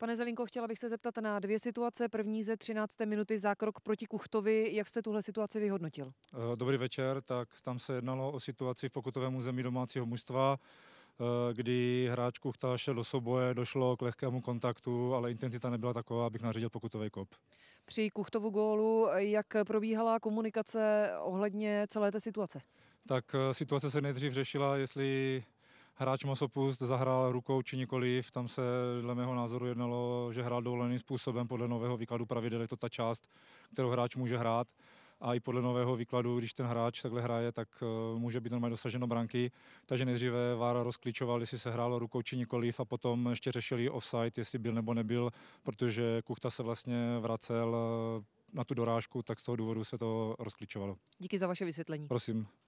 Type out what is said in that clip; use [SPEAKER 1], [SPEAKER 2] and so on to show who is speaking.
[SPEAKER 1] Pane Zelinko, chtěla bych se zeptat na dvě situace. První ze 13. minuty zákrok proti Kuchtovi. Jak jste tuhle situaci vyhodnotil?
[SPEAKER 2] Eh, dobrý večer, tak tam se jednalo o situaci v pokutovém území domácího mužstva eh, kdy hráč Kuchta šel do souboje, došlo k lehkému kontaktu, ale intenzita nebyla taková, abych nařídil pokutový kop.
[SPEAKER 1] Při Kuchtovu gólu, jak probíhala komunikace ohledně celé té situace?
[SPEAKER 2] Tak eh, situace se nejdřív řešila, jestli hráč Masopust zahrál rukou či nikoliv, tam se dle mého názoru jednalo, že hrál dovoleným způsobem, podle nového výkladu pravidel je to ta část, kterou hráč může hrát a i podle nového výkladu, když ten hráč takhle hraje, tak eh, může být normálně dosaženo branky. Takže nejdříve Vára rozklíčoval, jestli se hrálo rukou či nikoliv a potom ještě řešili offside, jestli byl nebo nebyl, protože Kuchta se vlastně vracel eh, na tu dorážku, tak z toho důvodu se to rozklíčovalo.
[SPEAKER 3] Díky za vaše vysvětlení.
[SPEAKER 2] Prosím.